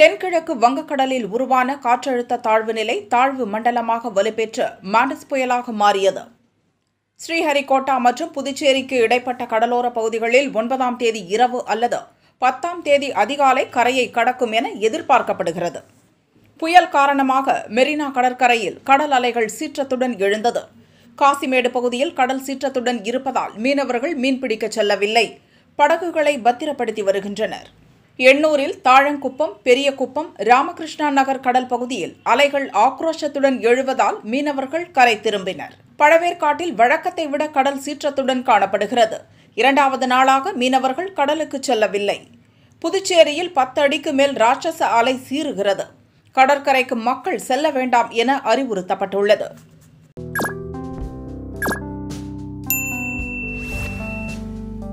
தென்கிழக்கு வங்கக்கடலில் உருவான காற்றழுத்த தாழ்வு நிலை தாழ்வு மண்டலமாக வலுப்பெற்று மாண்டஸ் புயலாக மாறியது ஸ்ரீஹரிகோட்டா மற்றும் புதுச்சேரிக்கு இடைப்பட்ட கடலோர பகுதிகளில் ஒன்பதாம் தேதி இரவு அல்லது பத்தாம் தேதி அதிகாலை கரையை கடக்கும் என எதிர்பார்க்கப்படுகிறது புயல் காரணமாக மெரினா கடற்கரையில் கடல் அலைகள் சீற்றத்துடன் எழுந்தது காசிமேடு பகுதியில் கடல் சீற்றத்துடன் இருப்பதால் மீனவர்கள் மீன்பிடிக்கச் செல்லவில்லை படகுகளை பத்திரப்படுத்தி வருகின்றனர் எண்ணூரில் தாழங்குப்பம் பெரிய குப்பம் ராமகிருஷ்ணா நகர் கடல் பகுதியில் அலைகள் ஆக்ரோஷத்துடன் எழுவதால் மீனவர்கள் கரை திரும்பினர் பழவேற்காட்டில் வழக்கத்தை விட கடல் சீற்றத்துடன் காணப்படுகிறது இரண்டாவது நாளாக மீனவர்கள் கடலுக்கு செல்லவில்லை புதுச்சேரியில் பத்து அடிக்கு மேல் ராட்சச அலை சீறுகிறது கடற்கரைக்கு மக்கள் செல்ல வேண்டாம் என அறிவுறுத்தப்பட்டுள்ளது